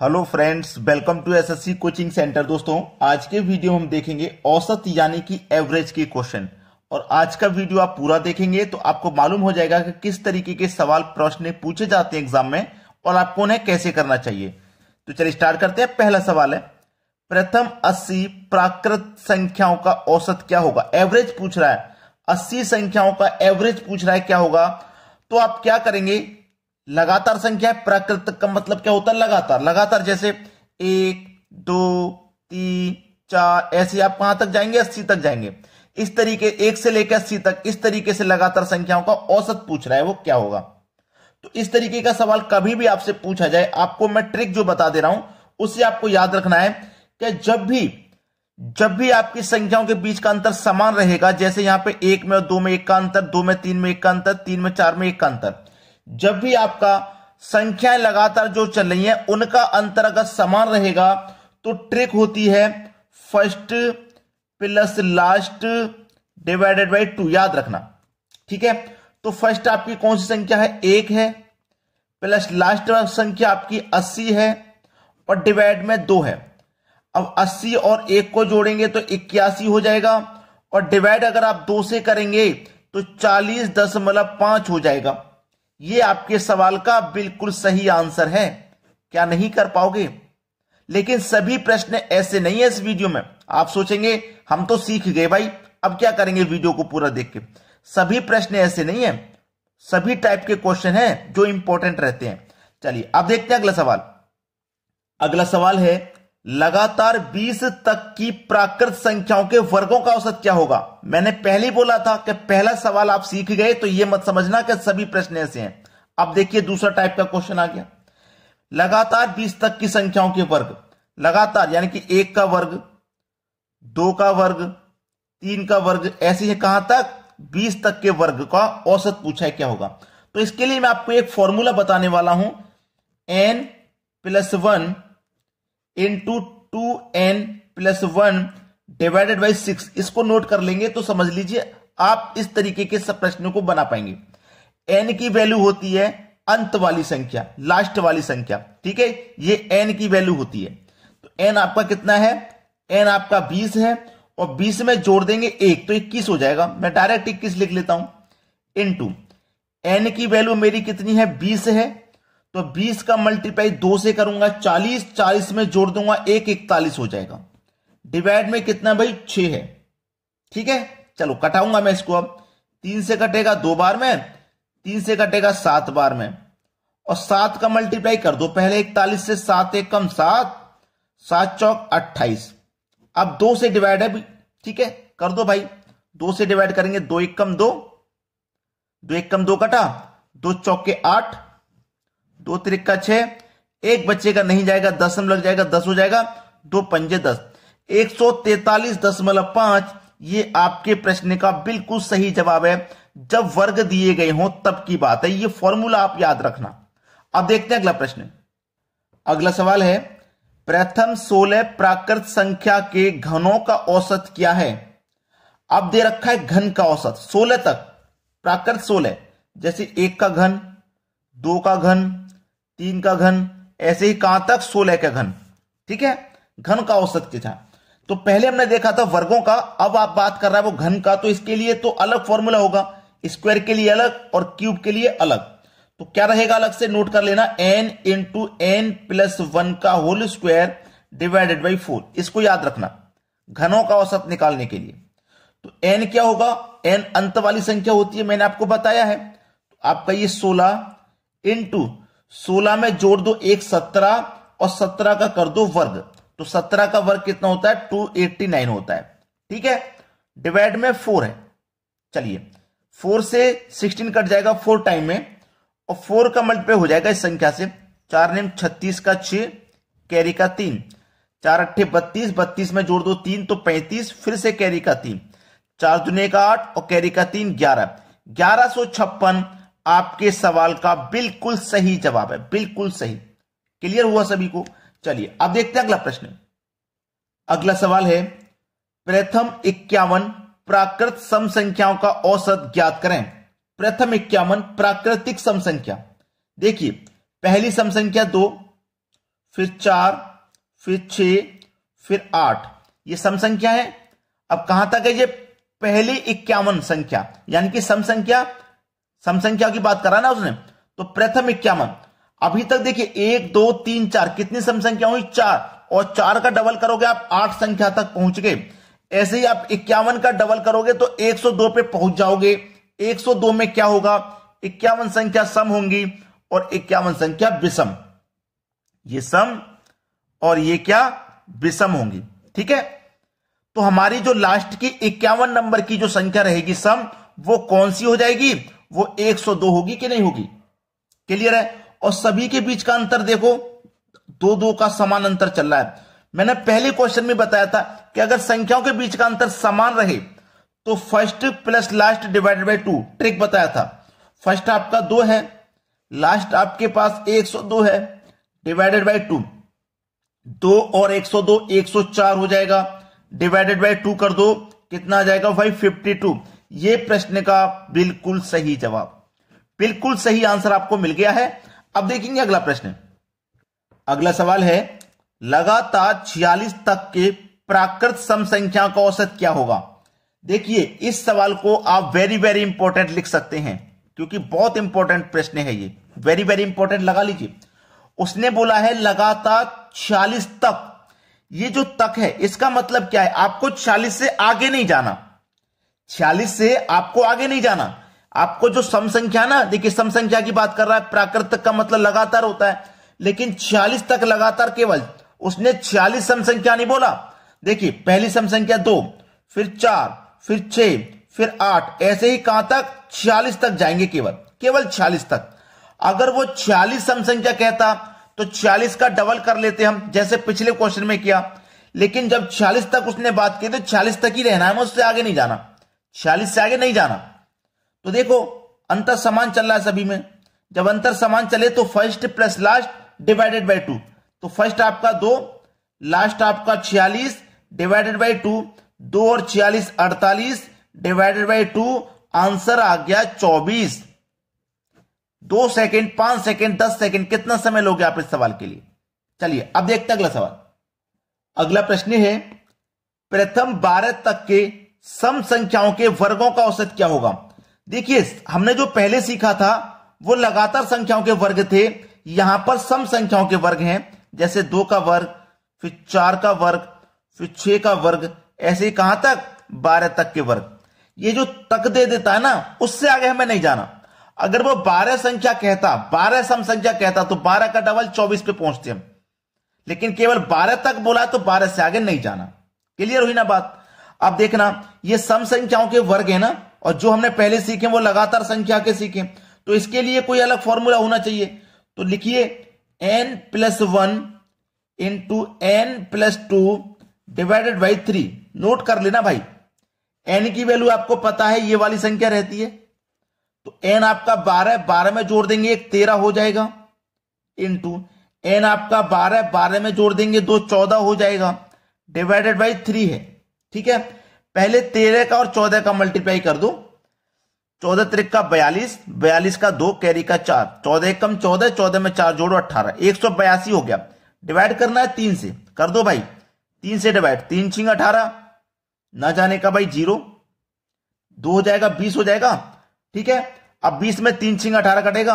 hello friends welcome to SSC coaching centre दोस्तों आज के वीडियो हम देखेंगे औसत यानी कि एवरेज के क्वेश्चन और आज का वीडियो आप पूरा देखेंगे तो आपको मालूम हो जाएगा कि किस तरीके के सवाल प्रश्न पूछे जाते हैं एग्जाम में और आपको उन्हें कैसे करना चाहिए तो चलिए स्टार्ट करते हैं पहला सवाल है प्रथम अस्सी प्राकृत संख्याओं का औसत क्या होगा एवरेज पूछ रहा है अस्सी संख्याओं का एवरेज पूछ रहा है क्या होगा तो आप क्या करेंगे लगातार संख्या है प्राकृत का मतलब क्या होता है लगातार लगातार जैसे एक दो तीन चार ऐसे आप कहां तक जाएंगे अस्सी तक जाएंगे इस तरीके एक से लेकर अस्सी तक इस तरीके से लगातार संख्याओं का औसत पूछ रहा है वो क्या होगा तो इस तरीके का सवाल कभी भी आपसे पूछा जाए आपको मैं ट्रिक जो बता दे रहा हूं उसे आपको याद रखना है कि जब भी जब भी आपकी संख्याओं के बीच का अंतर समान रहेगा जैसे यहां पे एक में और दो में एक का अंतर दो में तीन में एक का अंतर तीन में चार में एक का अंतर जब भी आपका संख्याएं लगातार जो चल रही हैं उनका अंतर्गत समान रहेगा तो ट्रिक होती है first plus last divided by two याद रखना ठीक है तो फर्स्ट आपकी कौन सी संख्या है एक है प्लस लास्ट संख्या आपकी अस्सी है और डिवाइड में दो है अब अस्सी और एक को जोड़ेंगे तो इक्यासी हो जाएगा और डिवाइड अगर आप दो से करेंगे तो चालीस दशमलव पांच हो जाएगा ये आपके सवाल का बिल्कुल सही आंसर है क्या नहीं कर पाओगे लेकिन सभी प्रश्न ऐसे नहीं है इस वीडियो में आप सोचेंगे हम तो सीख गए भाई अब क्या करेंगे वीडियो को पूरा देख के सभी प्रश्न ऐसे नहीं है सभी टाइप के क्वेश्चन हैं जो इंपॉर्टेंट रहते हैं चलिए अब देखते हैं अगला सवाल अगला सवाल है लगातार 20 तक की प्राकृत संख्याओं के वर्गों का औसत क्या होगा मैंने पहले बोला था कि पहला सवाल आप सीख गए तो यह मत समझना कि सभी प्रश्न ऐसे हैं अब देखिए दूसरा टाइप का क्वेश्चन आ गया लगातार 20 तक की संख्याओं के वर्ग लगातार यानी कि एक का वर्ग दो का वर्ग तीन का वर्ग ऐसे है कहां तक बीस तक के वर्ग का औसत पूछा है क्या होगा तो इसके लिए मैं आपको एक फॉर्मूला बताने वाला हूं N plus one into two N plus one divided by six इसको नोट कर लेंगे तो समझ लीजिए आप इस तरीके के सब प्रश्नों को बना पाएंगे एन की वैल्यू होती है अंत वाली संख्या लास्ट वाली संख्या ठीक है ये एन की वैल्यू होती है तो एन आपका कितना है एन आपका बीस है और बीस में जोड़ देंगे एक तो इक्कीस हो जाएगा मैं डायरेक्ट इक्कीस लिख लेता हूं इन टू एन की वैल्यू मेरी कितनी है बीस है तो 20 का मल्टीप्लाई दो से करूंगा 40 40 में जोड़ दूंगा एक इकतालीस हो जाएगा डिवाइड में कितना भाई छ है ठीक है चलो कटाऊंगा मैं इसको अब तीन से कटेगा दो बार में तीन से कटेगा सात बार में और सात का मल्टीप्लाई कर दो पहले इकतालीस से सात एक कम सात सात चौक अट्ठाईस अब दो से डिवाइड है ठीक है कर दो भाई दो से डिवाइड करेंगे दो एक कम दो दो एक कम दो कटा दो चौके आठ दो तिरक का छह एक बच्चे का नहीं जाएगा दसम लग जाएगा दस हो जाएगा दो पंजे दस एक सौ तैतालीस दशमलव पांच ये आपके प्रश्न का बिल्कुल सही जवाब है जब वर्ग दिए गए हों तब की बात है ये फॉर्मूला आप याद रखना अब देखते हैं अगला प्रश्न अगला सवाल है प्रथम सोलह प्राकृत संख्या के घनों का औसत क्या है अब दे रखा है घन का औसत सोलह तक प्राकृत सोलह जैसे एक का घन दो का घन तीन का घन ऐसे ही कहां तक सोलह का घन ठीक है घन का औसत के था तो पहले हमने देखा था वर्गों का अब आप बात कर रहे हैं वो घन का तो इसके लिए तो अलग फॉर्मूला होगा स्क्वायर के लिए अलग और क्यूब के लिए अलग तो क्या रहेगा अलग से नोट कर लेना N into N plus one का whole square divided by four इसको याद रखना घनों का औसत निकालने के लिए तो एन क्या होगा एन अंत वाली संख्या होती है मैंने आपको बताया है तो आपका ये सोलह इंटू सोलह में जोड़ दो एक सत्रह और सत्रह का कर दो वर्ग तो सत्रह का वर्ग कितना होता है टू एट्टी नाइन होता है ठीक है डिवाइड में फोर है चलिए फोर से सिक्सटीन कट जाएगा फोर टाइम में और फोर का मल्टीप्लाई हो जाएगा इस संख्या से चार नेम छत्तीस का छ कैरी का तीन चार अट्ठे बत्तीस बत्तीस में जोड़ दो तीन तो पैंतीस फिर से कैरी का तीन चार दुनिया का आठ और कैरी का तीन ग्यारह ग्यारह सो छप्पन आपके सवाल का बिल्कुल सही जवाब है बिल्कुल सही क्लियर हुआ सभी को चलिए अब देखते हैं अगला प्रश्न अगला सवाल है प्रथम इक्यावन प्राकृत सम संख्याओं का औसत ज्ञात करें प्रथम इक्यावन प्राकृतिक सम संख्या देखिए पहली सम संख्या दो फिर चार फिर छ फिर आठ ये सम संख्या है अब कहां तक है ये पहली इक्यावन संख्या यानी कि सम संख्या संख्या की बात करा ना उसने तो प्रथम इक्यावन अभी तक देखिए एक दो तीन चार कितनी समसंख्या हुई चार और चार का डबल करोगे आप आठ संख्या तक पहुंच गए ऐसे ही आप इक्यावन का डबल करोगे तो 102 पे पहुंच जाओगे 102 में क्या होगा इक्यावन संख्या सम होंगी और इक्यावन संख्या विषम ये सम और ये क्या विषम होंगी ठीक है तो हमारी जो लास्ट की इक्यावन नंबर की जो संख्या रहेगी सम वो कौन सी हो जाएगी वो 102 होगी कि नहीं होगी क्लियर है और सभी के बीच का अंतर देखो दो दो का समान अंतर चल रहा है मैंने पहले क्वेश्चन में बताया था कि अगर संख्याओं के बीच का अंतर समान रहे तो first plus last divided by two trick बताया था फर्स्ट आपका दो है लास्ट आपके पास 102 है डिवाइडेड बाई टू दो और 102 104 हो जाएगा डिवाइडेड बाई टू कर दो कितना आ जाएगा भाई 52 ये प्रश्न का बिल्कुल सही जवाब बिल्कुल सही आंसर आपको मिल गया है अब देखेंगे अगला प्रश्न अगला सवाल है लगातार छियालीस तक के प्राकृत सम संख्या का औसत क्या होगा देखिए इस सवाल को आप वेरी वेरी इंपॉर्टेंट लिख सकते हैं क्योंकि बहुत इंपॉर्टेंट प्रश्न है ये वेरी वेरी इंपॉर्टेंट लगा लीजिए उसने बोला है लगातार छियालीस तक ये जो तक है इसका मतलब क्या है आपको छियालीस से आगे नहीं जाना छियालीस से आपको आगे नहीं जाना आपको जो सम संख्या ना देखिए सम संख्या की बात कर रहा है प्राकृतिक का मतलब लगातार होता है लेकिन छियालीस तक लगातार केवल उसने छियालीस सम संख्या नहीं बोला देखिए पहली सम संख्या दो फिर चार फिर छ फिर आठ ऐसे ही कहां तक छियालीस तक जाएंगे केवल केवल छियालीस तक अगर वो छियालीस सम संख्या कहता तो छियालीस का डबल कर लेते हम जैसे पिछले क्वेश्चन में किया लेकिन जब छियालीस तक उसने बात की तो छियालीस तक ही रहना है उससे आगे नहीं जाना छियालीस से आगे नहीं जाना तो देखो अंतर समान चल रहा है सभी में जब अंतर समान चले तो first plus last divided by two तो फर्स्ट आपका दो लास्ट आपका छियालीस डिवाइडेड बाई टू दो और छियालीस अड़तालीस डिवाइडेड बाई टू आंसर आ गया चौबीस दो सेकंड पांच सेकंड दस सेकंड कितना समय लोगे आप इस सवाल के लिए चलिए अब देखते हैं अगला सवाल अगला प्रश्न है प्रथम बारह तक के सम संख्याओं के वर्गों का औसत क्या होगा देखिए हमने जो पहले सीखा था वो लगातार संख्याओं के वर्ग थे यहां पर सम संख्याओं के वर्ग हैं जैसे दो का वर्ग फिर चार का वर्ग फिर छह का वर्ग ऐसे कहां तक बारह तक के वर्ग ये जो तक दे देता है ना उससे आगे हमें नहीं जाना अगर वो बारह संख्या कहता बारह सम संख्या कहता तो बारह का डबल चौबीस पे पहुंचते हम लेकिन केवल बारह तक बोला तो बारह से आगे नहीं जाना क्लियर हुई ना बात अब देखना ये सम संख्याओं के वर्ग है ना और जो हमने पहले सीखे वो लगातार संख्या के सीखे तो इसके लिए कोई अलग फॉर्मूला होना चाहिए तो लिखिए N plus one into N plus two divided by three note कर लेना भाई एन की वैल्यू आपको पता है ये वाली संख्या रहती है तो एन आपका बारह बारह में जोड़ देंगे एक तेरह हो जाएगा इंटू एन आपका बारह बारह में जोड़ देंगे दो चौदह हो जाएगा डिवाइडेड बाई थ्री है ठीक है पहले तेरह का और चौदह का मल्टीप्लाई कर दो चौदह त्रिक का बयालीस बयालीस का दो कैरी का चार चौदह कम चौदह चौदह में चार जोड़ो अट्ठारह एक सौ बयासी हो गया डिवाइड करना है तीन से कर दो भाई तीन से डिवाइड तीन छिंग अठारह ना जाने का भाई जीरो दो हो जाएगा बीस हो जाएगा ठीक है अब बीस में तीन छिंग अठारह कटेगा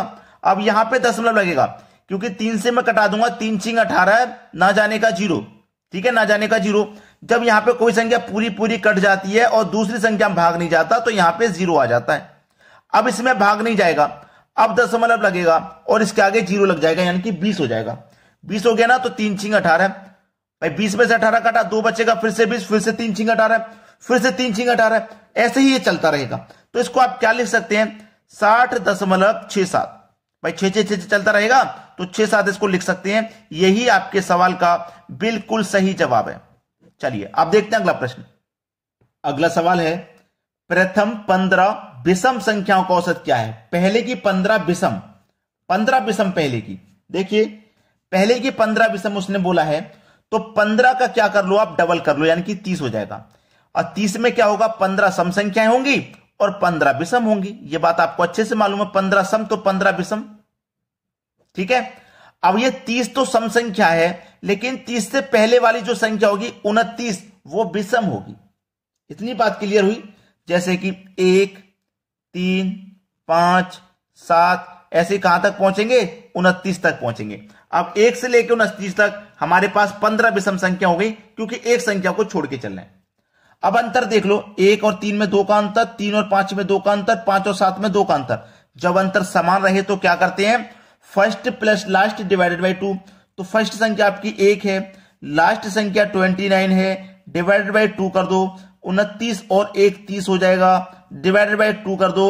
अब यहां पे दशमलव लगेगा क्योंकि तीन से मैं कटा दूंगा तीन छिंग अठारह ना जाने का जीरो ठीक है ना जाने का जीरो जब यहां पे कोई संख्या पूरी पूरी कट जाती है और दूसरी संख्या में भाग नहीं जाता तो यहां पे जीरो आ जाता है अब इसमें भाग नहीं जाएगा अब दशमलव मतलब लगेगा और इसके आगे जीरो लग जाएगा यानी कि बीस हो जाएगा बीस हो गया ना तो तीन छिंग अठारह भाई बीस में से अठारह कटा दो बचेगा फिर से बीस फिर से तीन छिंग अठारह फिर से तीन छिंग अठारह ऐसे ही ये चलता रहेगा तो इसको आप क्या लिख सकते हैं साठ दशमलव छह सात भाई छे छह छे चलता रहेगा तो छह सात इसको लिख सकते हैं यही आपके सवाल का बिल्कुल सही जवाब है चलिए आप देखते हैं अगला प्रश्न अगला सवाल है प्रथम पंद्रह विषम संख्याओं का औसत क्या है पहले की पंद्रह विषम पंद्रह विषम पहले की देखिए पहले की पंद्रह विषम उसने बोला है तो पंद्रह का क्या कर लो आप डबल कर लो यानी कि तीस हो जाएगा और तीस में क्या होगा पंद्रह सम संख्याएं होंगी और पंद्रह विषम होंगी यह बात आपको अच्छे से मालूम है पंद्रह सम तो पंद्रह विषम ठीक है अब ये तीस तो सम संख्या है लेकिन तीस से पहले वाली जो संख्या होगी उनतीस वो विषम होगी इतनी बात क्लियर हुई जैसे कि एक तीन पांच सात ऐसे कहां तक पहुंचेंगे उनतीस तक पहुंचेंगे अब एक से लेकर उनतीस तक हमारे पास पंद्रह विषम संख्या हो गई क्योंकि एक संख्या को छोड़ के चल रहे हैं अब अंतर देख लो एक और तीन में दो का अंतर तीन और पांच में दो का अंतर पांच और सात में दो का अंतर जब अंतर समान रहे तो क्या करते हैं first plus last divided by two तो फर्स्ट संख्या आपकी एक है लास्ट संख्या ट्वेंटी नाइन है डिवाइडेड बाई टू कर दो उनतीस और एक तीस हो जाएगा डिवाइडेड बाय टू कर दो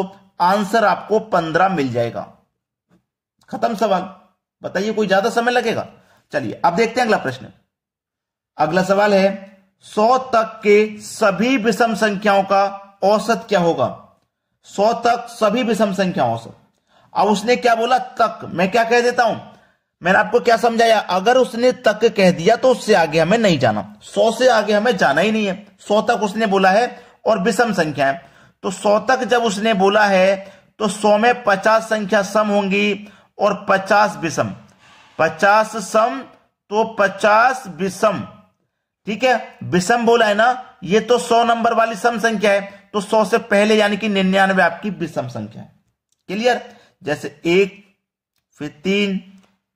आंसर आपको पंद्रह मिल जाएगा खत्म सवाल बताइए कोई ज्यादा समय लगेगा चलिए अब देखते हैं अगला प्रश्न अगला सवाल है सौ तक के सभी विषम संख्याओं का औसत क्या होगा सौ तक सभी विषम संख्या औसत अब उसने क्या बोला तक मैं क्या कह देता हूं मैंने आपको क्या समझाया अगर उसने तक कह दिया तो उससे आगे हमें नहीं जाना सौ से आगे हमें जाना ही नहीं है सौ तक उसने बोला है और विषम संख्या है तो सौ तक जब उसने बोला है तो सौ में पचास संख्या सम होंगी और पचास विषम पचास सम तो पचास विषम ठीक है विषम बोला है ना ये तो सौ नंबर वाली सम संख्या है तो सौ से पहले यानी कि निन्यानवे आपकी विषम संख्या है क्लियर जैसे एक फिर तीन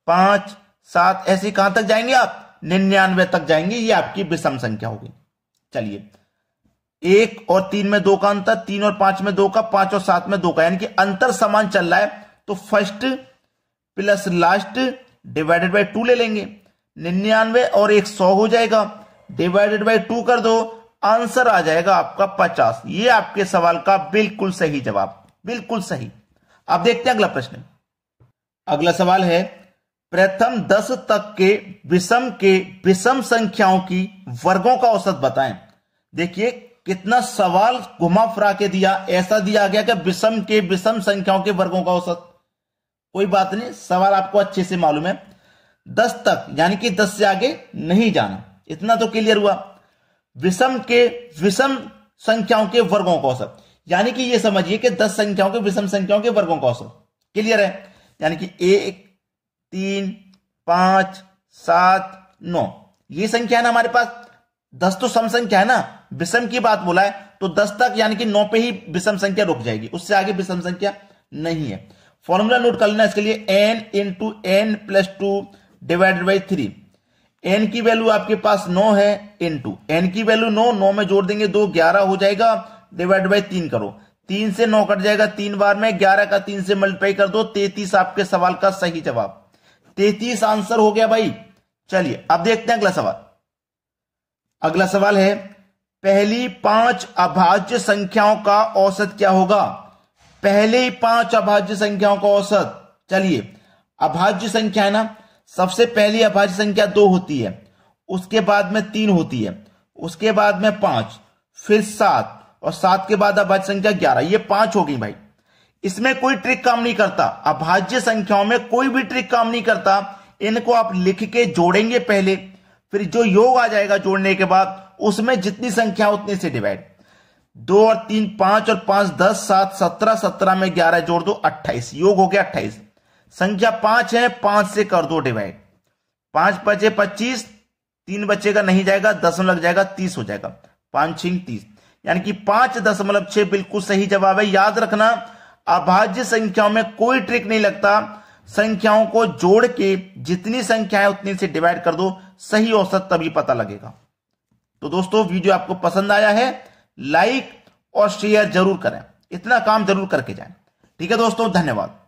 पांच सात ऐसी कहां तक जाएंगे आप निन्यानवे तक जाएंगे ये आपकी विषम संख्या होगी चलिए एक और तीन में दो का अंतर तीन और पांच में दो का पांच और सात में दो का यानी कि अंतर समान चल रहा है तो first plus last divided by two ले लेंगे निन्यानवे और एक सौ हो जाएगा डिवाइडेड बाय टू कर दो आंसर आ जाएगा आपका पचास ये आपके सवाल का बिल्कुल सही जवाब बिल्कुल सही अब देखते हैं अगला प्रश्न अगला सवाल है प्रथम दस तक के विषम के विषम संख्याओं की वर्गों का औसत बताएं देखिए कितना सवाल घुमा फिरा के दिया ऐसा दिया गया कि विषम के विषम संख्याओं के वर्गों का औसत कोई बात नहीं सवाल आपको अच्छे से मालूम है दस तक यानी कि दस से आगे नहीं जाना इतना तो क्लियर हुआ विषम के विषम संख्याओं के वर्गों का औसत यानी कि यह समझिए कि दस संख्याओं के विषम संख्याओं के वर्गों का औसत क्लियर है यानी कि एक तीन पांच सात नौ ये संख्या है ना हमारे पास दस तो सम संख्या है ना विषम की बात बोला है तो दस तक यानी कि नौ पे ही विषम संख्या रुक जाएगी उससे आगे विषम संख्या नहीं है फॉर्मूला नोट कर लेना इसके लिए N into N plus two divided by three N की वैल्यू आपके पास नौ है इन टू एन की वैल्यू नौ नौ में जोड़ देंगे दो ग्यारह हो जाएगा डिवाइड बाई तीन करो तीन से नौ कट जाएगा तीन बार में ग्यारह का तीन से मल्टीप्लाई कर दो तैतीस आपके सवाल का सही जवाब तैतीस आंसर हो गया भाई चलिए अब देखते हैं अगला सवाल अगला सवाल है पहली पांच अभाज्य संख्याओं का औसत क्या होगा पहले पांच अभाज्य संख्याओं का औसत चलिए अभाज्य संख्या है ना सबसे पहली अभाज्य संख्या दो होती है उसके बाद में तीन होती है उसके बाद में पांच फिर सात और सात के बाद अभाज्य संख्या ग्यारह ये पांच हो गई भाई इसमें कोई ट्रिक काम नहीं करता अभाज्य संख्याओं में कोई भी ट्रिक काम नहीं करता इनको आप लिख के जोड़ेंगे पहले फिर जो योग आ जाएगा जोड़ने के बाद उसमें जितनी संख्या उतनी से डिवाइड दो और तीन पांच और पांच दस सात सत्रह सत्रह में ग्यारह जोड़ दो अट्ठाईस योग हो गया अट्ठाईस संख्या पांच है पांच से कर दो डिवाइड पांच बचे पच्चीस तीन बचे का नहीं जाएगा दसम लग जाएगा तीस हो जाएगा पांच छिंग तीस यानी कि पांच दशमलव छह बिल्कुल सही जवाब है याद रखना अभाज्य संख्याओं में कोई ट्रिक नहीं लगता संख्याओं को जोड़ के जितनी संख्या है उतनी से डिवाइड कर दो सही औसत तभी पता लगेगा तो दोस्तों वीडियो आपको पसंद आया है लाइक और शेयर जरूर करें इतना काम जरूर करके जाएं ठीक है दोस्तों धन्यवाद